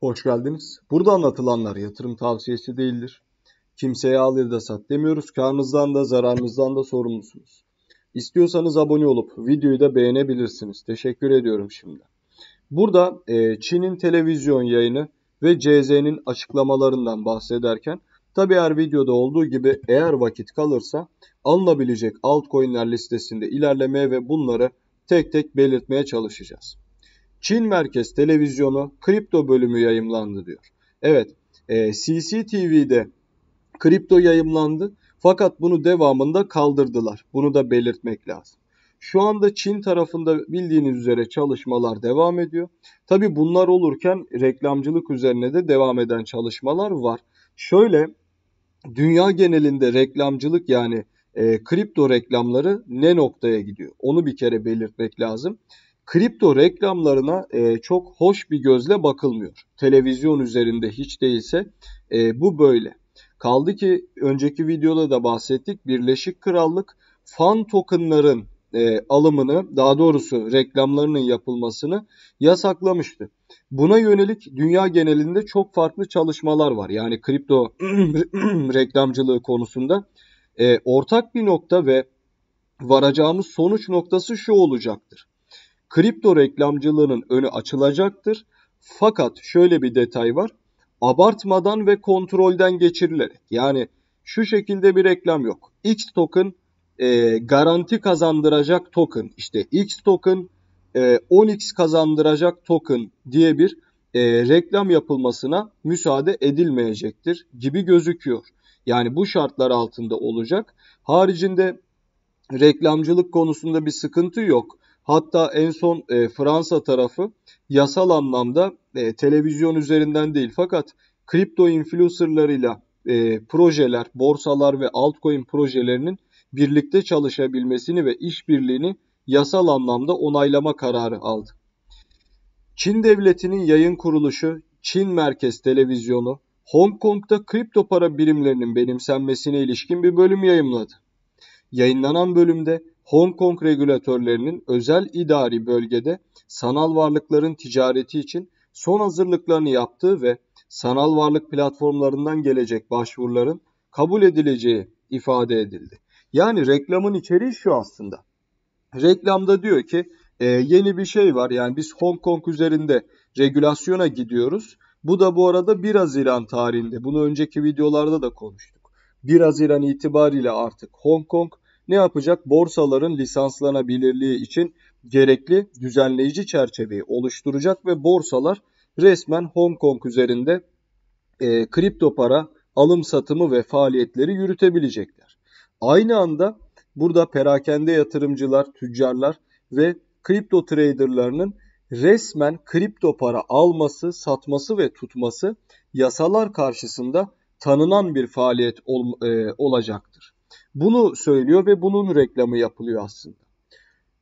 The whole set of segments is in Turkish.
Hoş geldiniz. Burada anlatılanlar yatırım tavsiyesi değildir. Kimseye al ya da sat demiyoruz. Karnınızdan da zararınızdan da sorumlusunuz. İstiyorsanız abone olup videoyu da beğenebilirsiniz. Teşekkür ediyorum şimdi. Burada e, Çin'in televizyon yayını ve CZ'nin açıklamalarından bahsederken tabi her videoda olduğu gibi eğer vakit kalırsa alınabilecek altcoin'ler listesinde ilerlemeye ve bunları tek tek belirtmeye çalışacağız. Çin Merkez Televizyonu kripto bölümü yayımlandı diyor. Evet e, CCTV'de kripto yayımlandı fakat bunu devamında kaldırdılar. Bunu da belirtmek lazım. Şu anda Çin tarafında bildiğiniz üzere çalışmalar devam ediyor. Tabi bunlar olurken reklamcılık üzerine de devam eden çalışmalar var. Şöyle dünya genelinde reklamcılık yani e, kripto reklamları ne noktaya gidiyor? Onu bir kere belirtmek lazım kripto reklamlarına e, çok hoş bir gözle bakılmıyor. Televizyon üzerinde hiç değilse e, bu böyle. Kaldı ki önceki videoda da bahsettik Birleşik Krallık fan tokenların e, alımını daha doğrusu reklamlarının yapılmasını yasaklamıştı. Buna yönelik dünya genelinde çok farklı çalışmalar var. Yani kripto reklamcılığı konusunda e, ortak bir nokta ve varacağımız sonuç noktası şu olacaktır kripto reklamcılığının önü açılacaktır. Fakat şöyle bir detay var. Abartmadan ve kontrolden geçirilerek. Yani şu şekilde bir reklam yok. X token e, garanti kazandıracak token. İşte X token e, 10X kazandıracak token diye bir e, reklam yapılmasına müsaade edilmeyecektir gibi gözüküyor. Yani bu şartlar altında olacak. Haricinde reklamcılık konusunda bir sıkıntı yok. Hatta en son e, Fransa tarafı yasal anlamda e, televizyon üzerinden değil fakat kripto influencerlarıyla e, projeler, borsalar ve altcoin projelerinin birlikte çalışabilmesini ve işbirliğini yasal anlamda onaylama kararı aldı. Çin devletinin yayın kuruluşu, Çin merkez televizyonu, Hong Kong'da kripto para birimlerinin benimsenmesine ilişkin bir bölüm yayımladı. Yayınlanan bölümde Hong Kong regülatörlerinin özel idari bölgede sanal varlıkların ticareti için son hazırlıklarını yaptığı ve sanal varlık platformlarından gelecek başvuruların kabul edileceği ifade edildi. Yani reklamın içeriği şu aslında. Reklamda diyor ki e, yeni bir şey var yani biz Hong Kong üzerinde regülasyona gidiyoruz. Bu da bu arada 1 Haziran tarihinde bunu önceki videolarda da konuştuk. 1 Haziran itibariyle artık Hong Kong ne yapacak? Borsaların lisanslanabilirliği için gerekli düzenleyici çerçeveyi oluşturacak ve borsalar resmen Hong Kong üzerinde e, kripto para alım satımı ve faaliyetleri yürütebilecekler. Aynı anda burada perakende yatırımcılar, tüccarlar ve kripto traderlarının resmen kripto para alması, satması ve tutması yasalar karşısında tanınan bir faaliyet ol, e, olacak. Bunu söylüyor ve bunun reklamı yapılıyor aslında.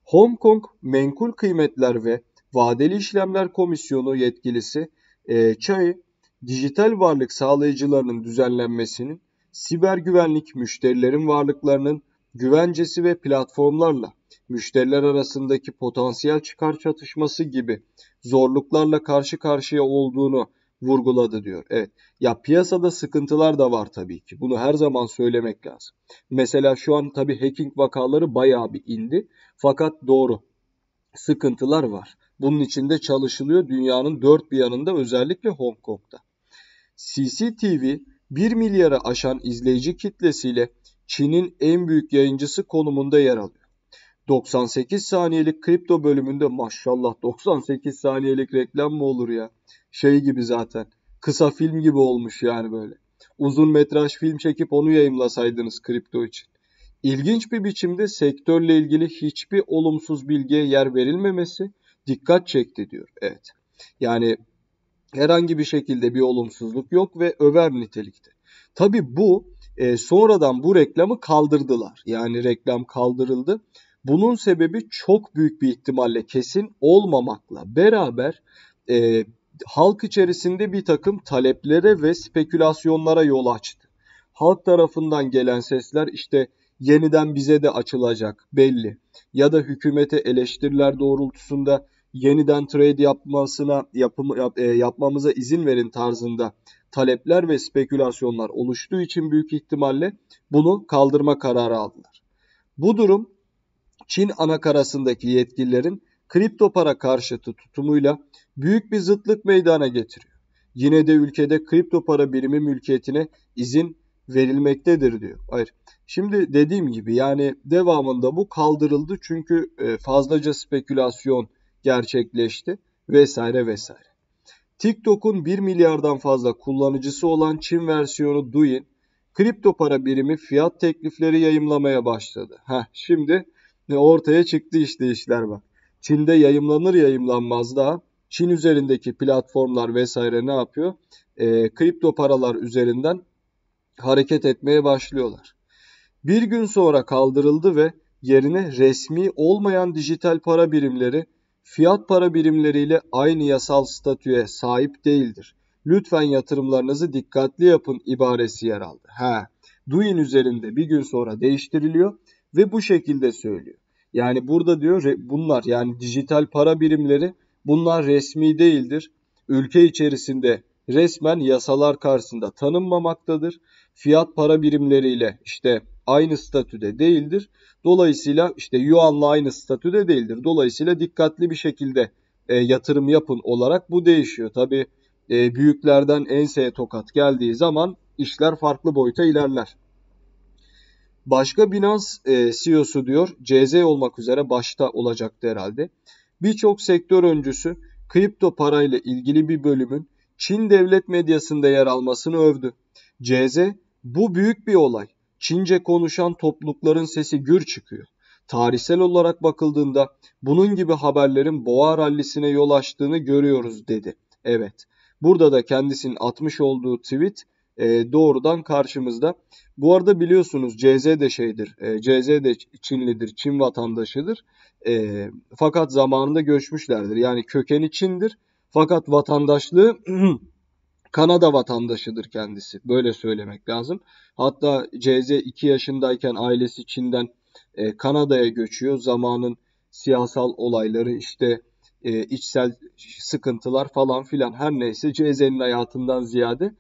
Hong Kong Menkul Kıymetler ve Vadeli İşlemler Komisyonu yetkilisi e, Chai, dijital varlık sağlayıcılarının düzenlenmesinin, siber güvenlik müşterilerin varlıklarının güvencesi ve platformlarla müşteriler arasındaki potansiyel çıkar çatışması gibi zorluklarla karşı karşıya olduğunu vurguladı diyor. Evet ya piyasada sıkıntılar da var tabii ki. Bunu her zaman söylemek lazım. Mesela şu an tabii hacking vakaları bayağı bir indi. Fakat doğru sıkıntılar var. Bunun içinde çalışılıyor dünyanın dört bir yanında özellikle Hong Kong'da. CCTV 1 milyara aşan izleyici kitlesiyle Çin'in en büyük yayıncısı konumunda yer alıyor. 98 saniyelik kripto bölümünde maşallah 98 saniyelik reklam mı olur ya? Şey gibi zaten. Kısa film gibi olmuş yani böyle. Uzun metraj film çekip onu yayımlasaydınız kripto için. İlginç bir biçimde sektörle ilgili hiçbir olumsuz bilgiye yer verilmemesi dikkat çekti diyor. Evet. Yani herhangi bir şekilde bir olumsuzluk yok ve över nitelikte. Tabi bu e, sonradan bu reklamı kaldırdılar. Yani reklam kaldırıldı bunun sebebi çok büyük bir ihtimalle kesin olmamakla beraber e, halk içerisinde bir takım taleplere ve spekülasyonlara yol açtı. Halk tarafından gelen sesler işte yeniden bize de açılacak belli ya da hükümete eleştiriler doğrultusunda yeniden trade yapmasına yapım, yap, e, yapmamıza izin verin tarzında talepler ve spekülasyonlar oluştuğu için büyük ihtimalle bunu kaldırma kararı aldılar. Bu durum Çin anakarasındaki yetkililerin kripto para karşıtı tutumuyla büyük bir zıtlık meydana getiriyor. Yine de ülkede kripto para birimi mülkiyetine izin verilmektedir diyor. Hayır. Şimdi dediğim gibi yani devamında bu kaldırıldı çünkü e, fazlaca spekülasyon gerçekleşti vesaire vesaire. TikTok'un 1 milyardan fazla kullanıcısı olan Çin versiyonu Douyin kripto para birimi fiyat teklifleri yayımlamaya başladı. Heh, şimdi ne ortaya çıktı işte işler bak. Çin'de yayımlanır yayımlanmaz da Çin üzerindeki platformlar vesaire ne yapıyor? E, kripto paralar üzerinden hareket etmeye başlıyorlar. Bir gün sonra kaldırıldı ve yerine resmi olmayan dijital para birimleri fiyat para birimleriyle aynı yasal statüye sahip değildir. Lütfen yatırımlarınızı dikkatli yapın ibaresi yer aldı. Ha. Duin üzerinde bir gün sonra değiştiriliyor ve bu şekilde söylüyor. Yani burada diyor bunlar yani dijital para birimleri bunlar resmi değildir. Ülke içerisinde resmen yasalar karşısında tanınmamaktadır. Fiyat para birimleriyle işte aynı statüde değildir. Dolayısıyla işte yuanla aynı statüde değildir. Dolayısıyla dikkatli bir şekilde e, yatırım yapın olarak bu değişiyor. Tabii e, büyüklerden enseye tokat geldiği zaman işler farklı boyuta ilerler. Başka Binance e, CEO'su diyor CZ olmak üzere başta olacaktı herhalde. Birçok sektör öncüsü kripto parayla ilgili bir bölümün Çin devlet medyasında yer almasını övdü. CZ bu büyük bir olay. Çince konuşan toplulukların sesi gür çıkıyor. Tarihsel olarak bakıldığında bunun gibi haberlerin boğa rallisine yol açtığını görüyoruz dedi. Evet. Burada da kendisinin atmış olduğu tweet e, doğrudan karşımızda. Bu arada biliyorsunuz CZ de şeydir. E, CZ de Çinlidir, Çin vatandaşıdır. E, fakat zamanında göçmüşlerdir. Yani kökeni Çin'dir. Fakat vatandaşlığı Kanada vatandaşıdır kendisi. Böyle söylemek lazım. Hatta CZ 2 yaşındayken ailesi Çin'den e, Kanada'ya göçüyor. Zamanın siyasal olayları işte e, içsel sıkıntılar falan filan her neyse CZ'nin hayatından ziyade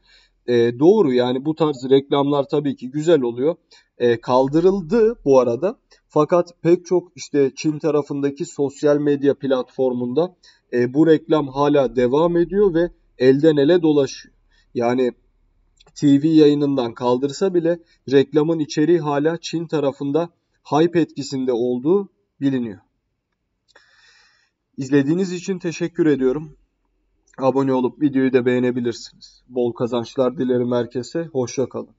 e, doğru yani bu tarz reklamlar tabii ki güzel oluyor. E, kaldırıldı bu arada. Fakat pek çok işte Çin tarafındaki sosyal medya platformunda e, bu reklam hala devam ediyor ve elden ele dolaşıyor. Yani TV yayınından kaldırsa bile reklamın içeriği hala Çin tarafında hype etkisinde olduğu biliniyor. İzlediğiniz için teşekkür ediyorum. Abone olup videoyu da beğenebilirsiniz. Bol kazançlar dilerim herkese. Hoşça kalın.